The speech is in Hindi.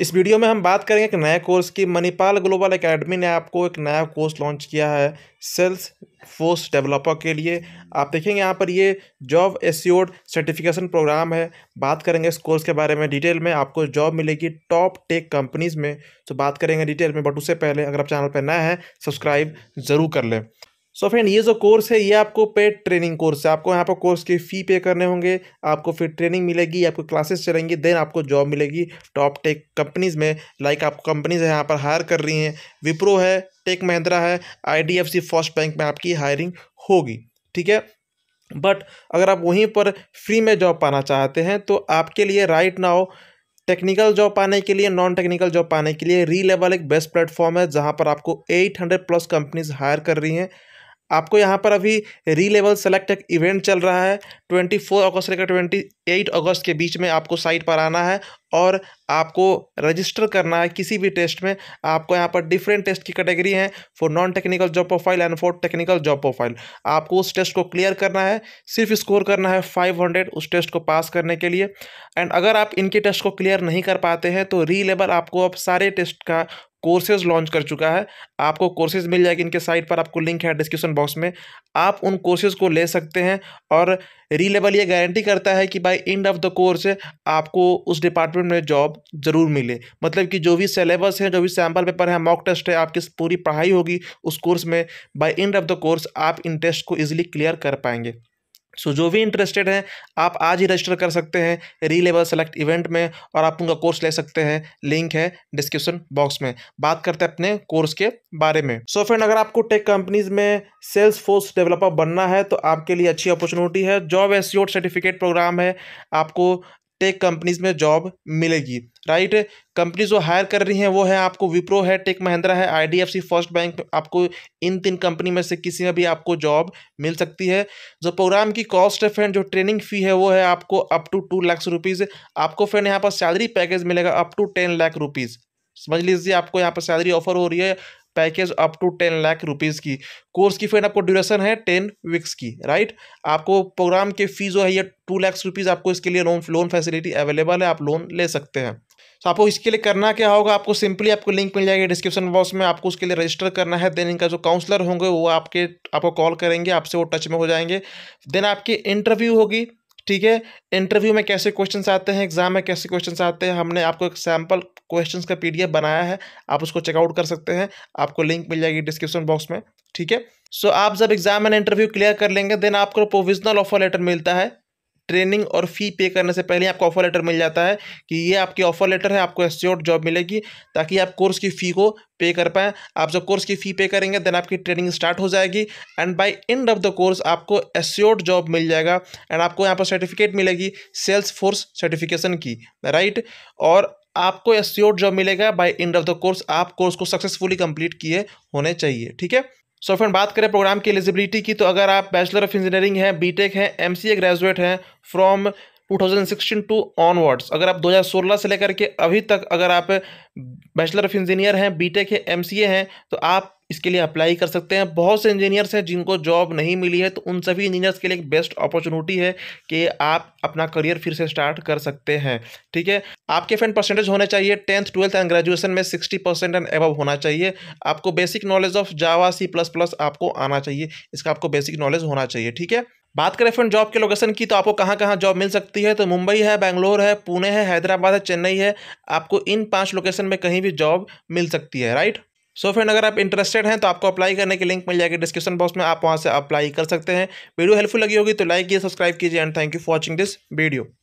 इस वीडियो में हम बात करेंगे एक नए कोर्स की मणिपाल ग्लोबल एकेडमी ने आपको एक नया कोर्स लॉन्च किया है सेल्स फोर्स डेवलपर के लिए आप देखेंगे यहाँ पर ये जॉब एस्योर्ड सर्टिफिकेशन प्रोग्राम है बात करेंगे इस कोर्स के बारे में डिटेल में आपको जॉब मिलेगी टॉप टेक कंपनीज़ में तो बात करेंगे डिटेल में बट उससे पहले अगर आप चैनल पर नए हैं सब्सक्राइब ज़रूर कर लें सो so फ्रेंड ये जो कोर्स है ये आपको पेड ट्रेनिंग कोर्स है आपको यहाँ पर कोर्स की फ़ी पे करने होंगे आपको फिर ट्रेनिंग मिलेगी आपको क्लासेस चलेंगी देन आपको जॉब मिलेगी टॉप टेक कंपनीज़ में लाइक आपको कंपनीज़ है यहाँ पर हायर कर रही हैं विप्रो है टेक महिंद्रा है आईडीएफसी फर्स्ट बैंक में आपकी हायरिंग होगी ठीक है बट अगर आप वहीं पर फ्री में जॉब पाना चाहते हैं तो आपके लिए राइट नाउ टेक्निकल जॉब पाने के लिए नॉन टेक्निकल जॉब पाने के लिए री लेवल एक बेस्ट प्लेटफॉर्म है जहाँ पर आपको एट प्लस कंपनीज हायर कर रही हैं आपको यहाँ पर अभी री लेवल सेलेक्ट एक इवेंट चल रहा है ट्वेंटी फोर अगस्त लेकर ट्वेंटी एट अगस्त के बीच में आपको साइट पर आना है और आपको रजिस्टर करना है किसी भी टेस्ट में आपको यहाँ पर डिफरेंट टेस्ट की कैटेगरी है for non technical job profile and for technical job profile आपको उस टेस्ट को क्लियर करना है सिर्फ स्कोर करना है फाइव हंड्रेड उस टेस्ट को पास करने के लिए एंड अगर आप इनके टेस्ट को क्लियर नहीं कर पाते हैं तो री लेवल आपको अब सारे टेस्ट का कोर्सेज लॉन्च कर चुका है आपको कोर्सेज मिल जाएगी इनके साइट पर आपको लिंक है डिस्क्रिप्शन बॉक्स में आप उन कोर्सेज को ले सकते हैं और रीलेबल ये गारंटी करता है कि by end of the course आपको उस डिपार्टमेंट में जॉब ज़रूर मिले मतलब कि जो भी सिलेबस है जो भी सैम्पल पेपर है मॉक टेस्ट है आपकी पूरी पढ़ाई होगी उस कोर्स में by end of the course आप इन टेस्ट को ईजिली क्लियर कर पाएंगे सो जो भी इंटरेस्टेड हैं आप आज ही रजिस्टर कर सकते हैं री लेवल सेलेक्ट इवेंट में और आप उनका कोर्स ले सकते हैं लिंक है डिस्क्रिप्शन बॉक्स में बात करते हैं अपने कोर्स के बारे में सो so, फ्रेंड अगर आपको टेक कंपनीज में सेल्स फोर्स डेवलपर बनना है तो आपके लिए अच्छी अपॉर्चुनिटी है जॉब एस सर्टिफिकेट प्रोग्राम है आपको टेक कंपनीज में जॉब मिलेगी राइट कंपनी जो हायर कर रही हैं वो है आपको विप्रो है टेक महिंद्रा है आईडीएफसी फर्स्ट बैंक आपको इन तीन कंपनी में से किसी में भी आपको जॉब मिल सकती है जो प्रोग्राम की कॉस्ट है फ्रेंड जो ट्रेनिंग फ़ी है वो है आपको up to two lakh rupees आपको फ्रेंड यहाँ पर सैलरी पैकेज मिलेगा up to ten lakh rupees समझ लीजिए आपको यहाँ पर सैलरी ऑफर हो रही है package up to ten lakh rupees की कोर्स की फ्रेंड आपको ड्यूरेशन है टेन वीक्स की राइट आपको प्रोग्राम की फीस जो है ये टू लैक्स रुपीज़ आपको इसके लिए लोन लोन फैसिलिटी अवेलेबल है आप लोन ले सकते हैं तो आपको इसके लिए करना क्या होगा आपको सिंपली आपको लिंक मिल जाएगी डिस्क्रिप्शन बॉक्स में आपको उसके लिए रजिस्टर करना है देन इनका जो काउंसलर होंगे वो आपके आपको कॉल करेंगे आपसे वो टच में हो जाएंगे देन आपकी इंटरव्यू होगी ठीक है इंटरव्यू में कैसे क्वेश्चन आते हैं एग्जाम में कैसे क्वेश्चन आते हैं हमने आपको एक सैम्पल क्वेश्चन का पी बनाया है आप उसको चेकआउट कर सकते हैं आपको लिंक मिल जाएगी डिस्क्रिप्शन बॉक्स में ठीक है सो आप जब एग्जाम एंड इंटरव्यू क्लियर कर लेंगे देन आपको प्रोविजनल ऑफर लेटर मिलता है ट्रेनिंग और फ़ी पे करने से पहले आपको ऑफर लेटर मिल जाता है कि ये आपकी ऑफर लेटर है आपको एस्योर्ड जॉब मिलेगी ताकि आप कोर्स की फ़ी को पे कर पाएँ आप जब कोर्स की फ़ी पे करेंगे देन आपकी ट्रेनिंग स्टार्ट हो जाएगी and by end of the course आपको एस्योर्ड जॉब मिल जाएगा एंड आपको यहाँ पर सर्टिफिकेट मिलेगी सेल्स फोर्स सर्टिफिकेशन की राइट और आपको एस्योर्ड जॉब मिलेगा by end of the course आप कोर्स को सक्सेसफुली कंप्लीट किए होने चाहिए ठीक है सो so फ्रेंड बात करें प्रोग्राम की एलिजिबिलिटी की तो अगर आप बैचलर ऑफ इंजीनियरिंग हैं बीटेक हैं एमसीए ग्रेजुएट हैं फ्रॉम 2016 टू ऑनवर्ड्स अगर आप 2016 से लेकर के अभी तक अगर आप बैचलर ऑफ इंजीनियर हैं बीटेक है ए हैं तो आप इसके लिए अप्लाई कर सकते हैं बहुत से इंजीनियर्स हैं जिनको जॉब नहीं मिली है तो उन सभी इंजीनियर्स के लिए एक बेस्ट अपॉर्चुनिटी है कि आप अपना करियर फिर से स्टार्ट कर सकते हैं ठीक है आपके फ्रेंड परसेंटेज होने चाहिए टेंथ ट्वेल्थ एंड ग्रेजुएशन में सिक्सटी परसेंट एंड एबव होना चाहिए आपको basic knowledge of Java C plus plus आपको आना चाहिए इसका आपको बेसिक नॉलेज होना चाहिए ठीक है बात करें फ्रेंड जॉब के लोकेशन की तो आपको कहाँ कहाँ जॉब मिल सकती है तो मुंबई है बैंगलोर है पुणे है हैदराबाद है चेन्नई है आपको इन पांच लोकेशन में कहीं भी जॉब मिल सकती है राइट सो so फ्रेंड अगर आप इंटरेस्टेड हैं तो आपको अप्लाई करने के लिंक मिल जाएगी डिस्क्रिप्शन बॉक्स में आप वहाँ से अप्लाई कर सकते हैं वीडियो हेल्पफुल लगी होगी तो लाइक कीजिए सब्सक्राइब कीजिए and thank you for watching this video